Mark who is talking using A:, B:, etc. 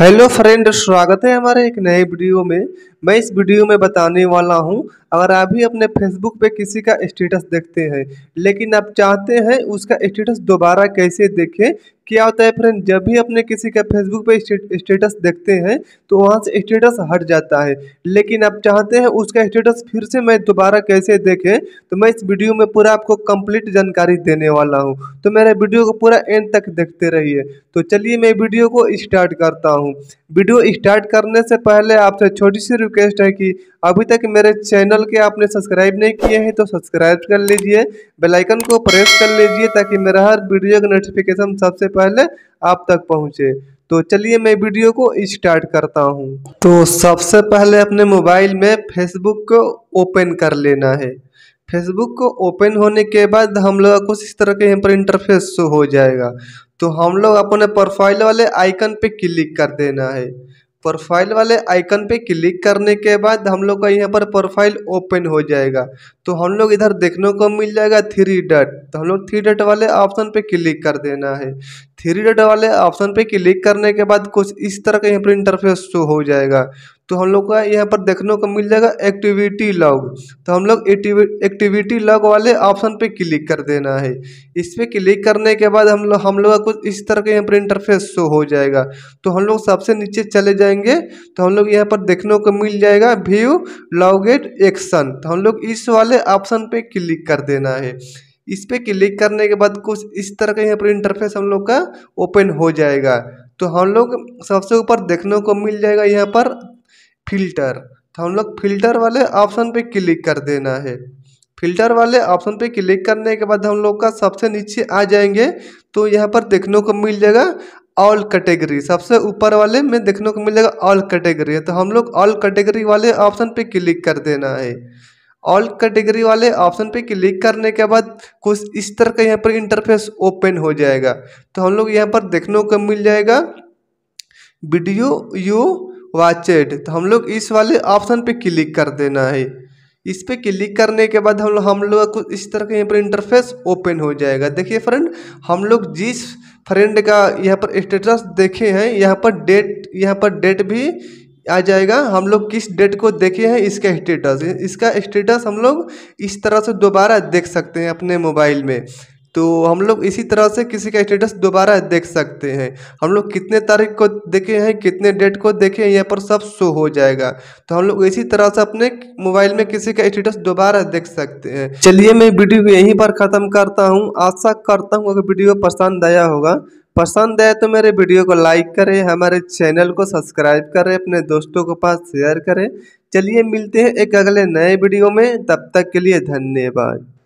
A: hello friend स्वागत है हमारे एक नए वीडियो में मैं इस वीडियो में बताने वाला हूं अगर आप भी अपने फेसबुक पे किसी का स्टेटस देखते हैं लेकिन आप चाहते हैं उसका स्टेटस दोबारा कैसे देखें क्या होता है फ्रेंड जब भी अपने किसी का फेसबुक पे स्टेटस देखते हैं तो वहाँ से स्टेटस हट जाता है लेकिन आप चाहते हैं उसका स्टेटस फिर से मैं दोबारा कैसे देखें तो मैं इस वीडियो में पूरा आपको कंप्लीट जानकारी देने वाला हूँ तो मेरे वीडियो को पूरा एंड तक देखते रहिए तो चलिए मैं वीडियो को स्टार्ट करता हूँ वीडियो स्टार्ट करने से पहले आपसे छोटी सी रिक्वेस्ट है कि अभी तक मेरे चैनल के आपने सब्सक्राइब नहीं किए हैं तो सब्सक्राइब कर लीजिए बेलाइकन को प्रेस कर लीजिए ताकि मेरा हर वीडियो का नोटिफिकेशन सबसे पहले आप तक पहुँचे तो चलिए मैं वीडियो को स्टार्ट करता हूँ तो सबसे पहले अपने मोबाइल में फेसबुक को ओपन कर लेना है फेसबुक को ओपन होने के बाद हम लोग कुछ इस तरह के यहाँ पर इंटरफेस हो जाएगा तो हम लोग अपने प्रोफाइल वाले आइकन पे क्लिक कर देना है प्रोफाइल वाले आइकन पे क्लिक करने के बाद हम लोग का यहाँ पर प्रोफाइल ओपन हो जाएगा तो हम लोग इधर देखने को मिल जाएगा थ्री डट तो हम लोग थ्री डट वाले ऑप्शन पे क्लिक कर देना है थ्री डट वाले ऑप्शन पे क्लिक करने के बाद कुछ इस तरह का यहाँ पर इंटरफेस शो हो जाएगा तो हम लोग का यहाँ पर देखने को मिल जाएगा एक्टिविटी लॉग तो हम लोग एक्टिविटी लॉग वाले ऑप्शन पे क्लिक कर देना है इस पर क्लिक करने के बाद हम लोग हम लोग का कुछ इस तरह का यहाँ पर इंटरफेस शो हो जाएगा तो हम लोग सबसे नीचे चले जाएंगे तो हम लोग यहाँ पर देखने को मिल जाएगा व्यू लॉग एट एक्शन तो हम लोग इस वाले ऑप्शन पर क्लिक कर देना है इस पर क्लिक करने के बाद कुछ इस तरह का यहाँ पर इंटरफेस हम लोग का ओपन हो जाएगा तो हम लोग सबसे ऊपर देखने को मिल जाएगा यहाँ पर फ़िल्टर तो हम लोग फ़िल्टर वाले ऑप्शन पे क्लिक कर देना है फ़िल्टर वाले ऑप्शन पे क्लिक करने के बाद हम लोग का सबसे नीचे आ जाएंगे तो यहाँ पर देखने को मिल जाएगा ऑल कैटेगरी सबसे ऊपर वाले में देखने को मिलेगा ऑल कैटेगरी तो हम लोग ऑल कैटेगरी वाले ऑप्शन पे क्लिक कर देना है ऑल कैटेगरी वाले ऑप्शन पे क्लिक करने के बाद कुछ इस तरह का यहाँ पर इंटरफेस ओपन हो जाएगा तो हम लोग यहाँ पर देखने को मिल जाएगा वीडियो यू वाचेड तो हम लोग इस वाले ऑप्शन पे क्लिक कर देना है इस पर क्लिक करने के बाद हम लोग हम लोग कुछ इस तरह का यहाँ पर इंटरफेस ओपन हो जाएगा देखिए फ्रेंड हम लोग जिस फ्रेंड का यहाँ पर स्टेटस देखे हैं यहाँ पर डेट यहाँ पर डेट भी आ जाएगा हम लोग किस डेट को देखे हैं इसका स्टेटस इसका स्टेटस हम लोग इस तरह से दोबारा देख सकते हैं अपने मोबाइल में तो हम लोग इसी तरह से किसी का स्टेटस दोबारा देख सकते हैं हम लोग कितने तारीख को देखे हैं कितने डेट को देखे हैं यहाँ पर सब शो हो जाएगा तो हम लोग इसी तरह से अपने मोबाइल में किसी का स्टेटस दोबारा देख सकते हैं चलिए मैं वीडियो को यहीं पर ख़त्म करता हूँ आशा करता हूँ अगर वीडियो पसंद आया होगा पसंद आए तो मेरे वीडियो को लाइक करें हमारे चैनल को सब्सक्राइब करें अपने दोस्तों के पास शेयर करें चलिए मिलते हैं एक अगले नए वीडियो में तब तक के लिए धन्यवाद